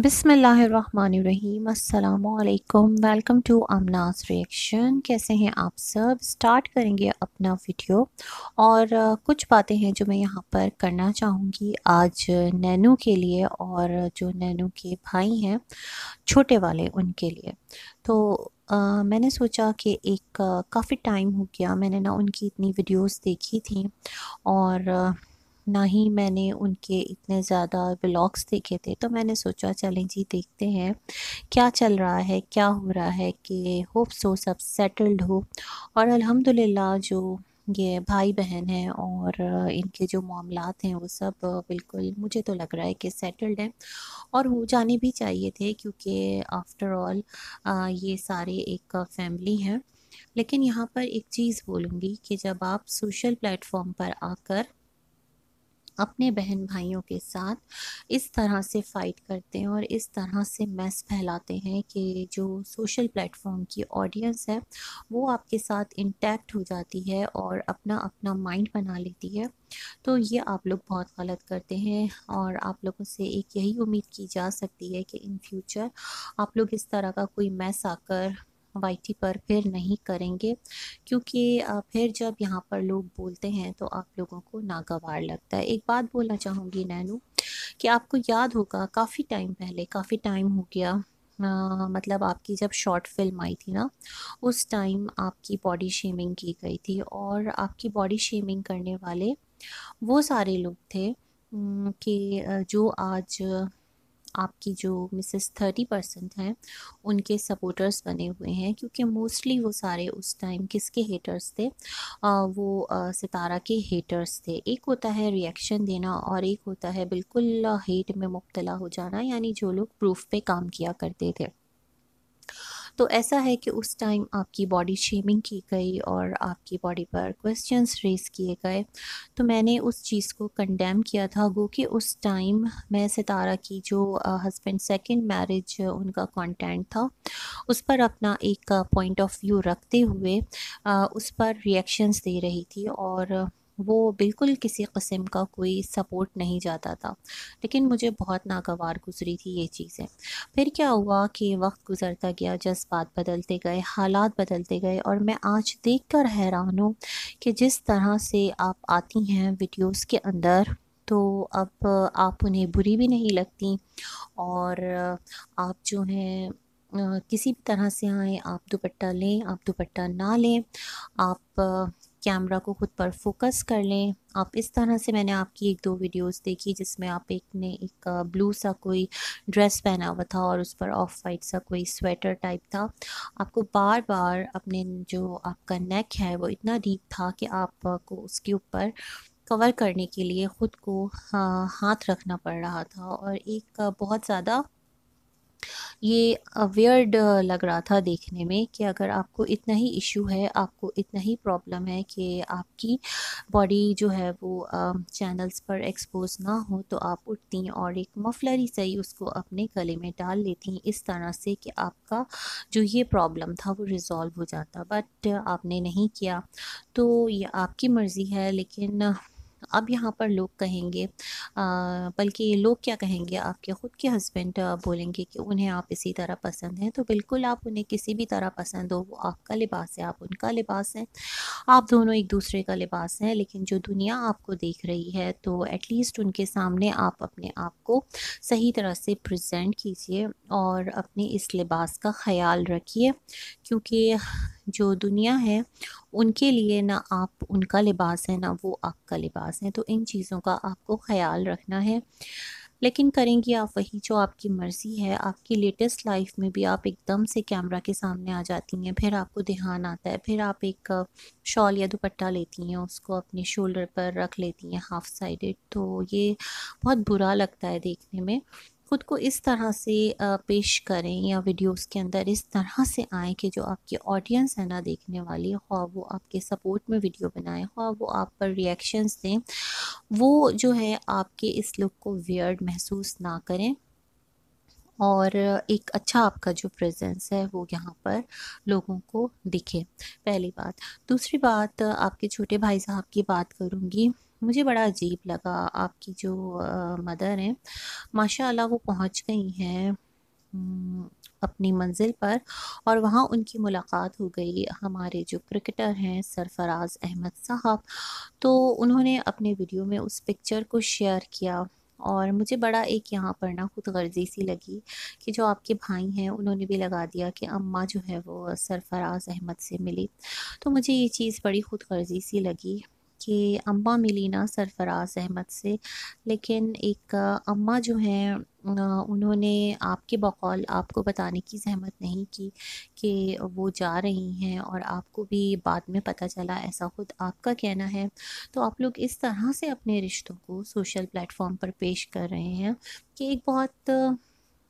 बिसमीम अल्लाम welcome to अमनाज reaction कैसे हैं आप सब स्टार्ट करेंगे अपना वीडियो और कुछ बातें हैं जो मैं यहाँ पर करना चाहूँगी आज नैनू के लिए और जो नैनू के भाई हैं छोटे वाले उनके लिए तो आ, मैंने सोचा कि एक काफ़ी टाइम हो गया मैंने ना उनकी इतनी वीडियोस देखी थी और ना ही मैंने उनके इतने ज़्यादा ब्लॉग्स देखे थे तो मैंने सोचा चलें जी देखते हैं क्या चल रहा है क्या हो रहा है कि होप सो सब सेटल्ड हो और अल्हम्दुलिल्लाह जो ये भाई बहन हैं और इनके जो मामलात हैं वो सब बिल्कुल मुझे तो लग रहा है कि सेटल्ड हैं और हो जाने भी चाहिए थे क्योंकि आफ्टर ऑल ये सारे एक फैमिली हैं लेकिन यहाँ पर एक चीज़ बोलूँगी कि जब आप सोशल प्लेटफॉर्म पर आकर अपने बहन भाइयों के साथ इस तरह से फ़ाइट करते हैं और इस तरह से मैस फैलाते हैं कि जो सोशल प्लेटफॉर्म की ऑडियंस है वो आपके साथ इंटैक्ट हो जाती है और अपना अपना माइंड बना लेती है तो ये आप लोग बहुत गलत करते हैं और आप लोगों से एक यही उम्मीद की जा सकती है कि इन फ्यूचर आप लोग इस तरह का कोई मैस आकर वाई पर फिर नहीं करेंगे क्योंकि फिर जब यहाँ पर लोग बोलते हैं तो आप लोगों को नागवार लगता है एक बात बोलना चाहूँगी नैनू कि आपको याद होगा काफ़ी टाइम पहले काफ़ी टाइम हो गया आ, मतलब आपकी जब शॉर्ट फिल्म आई थी ना उस टाइम आपकी बॉडी शेमिंग की गई थी और आपकी बॉडी शेमिंग करने वाले वो सारे लोग थे कि जो आज आपकी जो मिसेस थर्टी परसेंट हैं उनके सपोर्टर्स बने हुए हैं क्योंकि मोस्टली वो सारे उस टाइम किसके हेटर्स थे आ, वो आ, सितारा के हेटर्स थे एक होता है रिएक्शन देना और एक होता है बिल्कुल हेट में मुबतला हो जाना यानी जो लोग प्रूफ पे काम किया करते थे तो ऐसा है कि उस टाइम आपकी बॉडी शेमिंग की गई और आपकी बॉडी पर क्वेश्चंस रेस किए गए तो मैंने उस चीज़ को कंडेम किया था गो कि उस टाइम मैं सितारा की जो हस्बैंड सेकेंड मैरिज उनका कॉन्टेंट था उस पर अपना एक पॉइंट ऑफ व्यू रखते हुए आ, उस पर रिएक्शंस दे रही थी और वो बिल्कुल किसी कस्म का कोई सपोर्ट नहीं जाता था लेकिन मुझे बहुत नागवार गुजरी थी ये चीज़ें फिर क्या हुआ कि वक्त गुजरता गया जज्बात बदलते गए हालात बदलते गए और मैं आज देख कर हैरान हूँ कि जिस तरह से आप आती हैं वीडियोस के अंदर तो अब आप उन्हें बुरी भी नहीं लगती और आप जो हैं किसी भी तरह से आएँ आप दुपट्टा लें आप दुपट्टा ना लें आप कैमरा को ख़ुद पर फोकस कर लें आप इस तरह से मैंने आपकी एक दो वीडियोस देखी जिसमें आप एक ने एक ब्लू सा कोई ड्रेस पहना हुआ था और उस पर ऑफ वाइट सा कोई स्वेटर टाइप था आपको बार बार अपने जो आपका नेक है वो इतना डीप था कि आपको उसके ऊपर कवर करने के लिए ख़ुद को हाँ, हाथ रखना पड़ रहा था और एक बहुत ज़्यादा ये अवेयर्ड लग रहा था देखने में कि अगर आपको इतना ही इशू है आपको इतना ही प्रॉब्लम है कि आपकी बॉडी जो है वो चैनल्स पर एक्सपोज ना हो तो आप उठती और एक मफलर ही सही उसको अपने गले में डाल लेती इस तरह से कि आपका जो ये प्रॉब्लम था वो रिज़ॉल्व हो जाता बट आपने नहीं किया तो ये आपकी मर्ज़ी है लेकिन अब यहाँ पर लोग कहेंगे बल्कि लोग क्या कहेंगे आपके ख़ुद के हस्बैंड बोलेंगे कि उन्हें आप इसी तरह पसंद हैं तो बिल्कुल आप उन्हें किसी भी तरह पसंद हो वो आपका लिबास है आप उनका लिबास हैं आप दोनों एक दूसरे का लिबास हैं लेकिन जो दुनिया आपको देख रही है तो एटलीस्ट उनके सामने आप अपने आप को सही तरह से प्रजेंट कीजिए और अपने इस लिबास का ख्याल रखिए क्योंकि जो दुनिया है उनके लिए ना आप उनका लिबास है ना वो आपका लिबास है तो इन चीज़ों का आपको ख्याल रखना है लेकिन करेंगी आप वही जो आपकी मर्ज़ी है आपकी लेटेस्ट लाइफ में भी आप एकदम से कैमरा के सामने आ जाती हैं फिर आपको ध्यान आता है फिर आप एक शॉल या दुपट्टा लेती हैं उसको अपने शोल्डर पर रख लेती हैं हाफ साइडेड तो ये बहुत बुरा लगता है देखने में ख़ुद को इस तरह से पेश करें या वीडियोस के अंदर इस तरह से आए कि जो आपकी ऑडियंस है ना देखने वाली ख्वा वो आपके सपोर्ट में वीडियो बनाए ख्वा वो आप पर रिएक्शंस दें वो जो है आपके इस लुक को वियर्ड महसूस ना करें और एक अच्छा आपका जो प्रेजेंस है वो यहाँ पर लोगों को दिखे पहली बात दूसरी बात आपके छोटे भाई साहब की बात करूँगी मुझे बड़ा अजीब लगा आपकी जो मदर हैं माशाल्लाह वो पहुंच गई हैं अपनी मंजिल पर और वहाँ उनकी मुलाकात हो गई हमारे जो क्रिकेटर हैं सरफराज अहमद साहब तो उन्होंने अपने वीडियो में उस पिक्चर को शेयर किया और मुझे बड़ा एक यहाँ पर ना खुद गर्जी सी लगी कि जो आपके भाई हैं उन्होंने भी लगा दिया कि अम्मा जो है वो सरफराज अहमद से मिली तो मुझे ये चीज़ बड़ी खुद गर्जी सी लगी कि अम्मा मिली ना सरफराज अहमद से लेकिन एक अम्मा जो हैं उन्होंने आपके बकौल आपको बताने की जहमत नहीं की कि वो जा रही हैं और आपको भी बाद में पता चला ऐसा खुद आपका कहना है तो आप लोग इस तरह से अपने रिश्तों को सोशल प्लेटफॉर्म पर पेश कर रहे हैं कि एक बहुत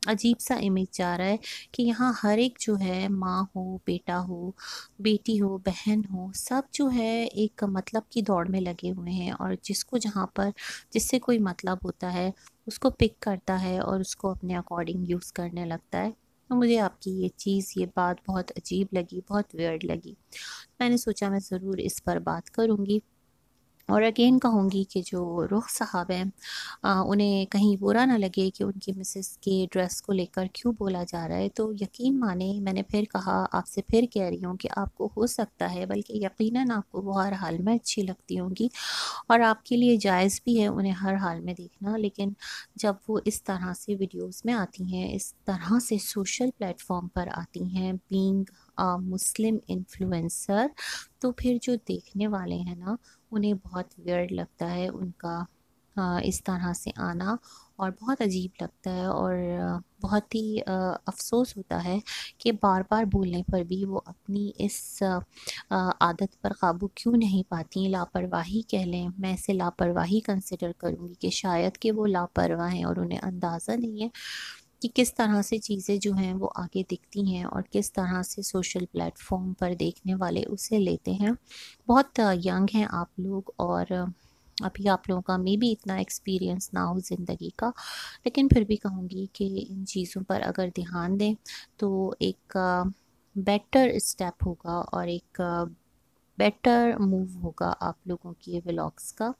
अजीब सा इमेज जा रहा है कि यहाँ हर एक जो है माँ हो बेटा हो बेटी हो बहन हो सब जो है एक मतलब की दौड़ में लगे हुए हैं और जिसको जहाँ पर जिससे कोई मतलब होता है उसको पिक करता है और उसको अपने अकॉर्डिंग यूज़ करने लगता है तो मुझे आपकी ये चीज़ ये बात बहुत अजीब लगी बहुत वेयर्ड लगी मैंने सोचा मैं ज़रूर इस पर बात करूँगी और अगेन कहूँगी कि जो रुख साहब हैं उन्हें कहीं बुरा ना लगे कि उनकी मिसेस के ड्रेस को लेकर क्यों बोला जा रहा है तो यकीन माने मैंने फिर कहा आपसे फिर कह रही हूँ कि आपको हो सकता है बल्कि यकीनन आपको वो हर हाल में अच्छी लगती होंगी और आपके लिए जायज़ भी है उन्हें हर हाल में देखना लेकिन जब वो इस तरह से वीडियोज़ में आती हैं इस तरह से सोशल प्लेटफॉर्म पर आती हैं बींग मुस्लिम इन्फ्लुएंसर तो फिर जो देखने वाले हैं ना उन्हें बहुत वियर्ड लगता है उनका इस तरह से आना और बहुत अजीब लगता है और बहुत ही अफसोस होता है कि बार बार बोलने पर भी वो अपनी इस आदत पर काबू क्यों नहीं पाती लापरवाही कह लें मैं इसे लापरवाही कंसिडर करूँगी कि शायद कि वो लापरवाह हैं और उन्हें अंदाज़ा नहीं है कि किस तरह से चीज़ें जो हैं वो आगे दिखती हैं और किस तरह से सोशल प्लेटफॉर्म पर देखने वाले उसे लेते हैं बहुत यंग हैं आप लोग और अभी आप लोगों का मे भी इतना एक्सपीरियंस ना हो ज़िंदगी का लेकिन फिर भी कहूँगी कि इन चीज़ों पर अगर ध्यान दें तो एक बेटर स्टेप होगा और एक बेटर मूव होगा आप लोगों के व्लॉग्स का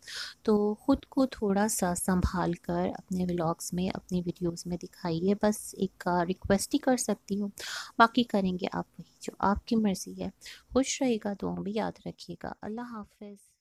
तो ख़ुद को थोड़ा सा संभाल कर अपने व्लॉग्स में अपनी वीडियोस में दिखाइए बस एक रिक्वेस्ट ही कर सकती हूँ बाकी करेंगे आप वही जो आपकी मर्ज़ी है खुश रहेगा दुआ भी याद रखिएगा अल्लाह हाफिज़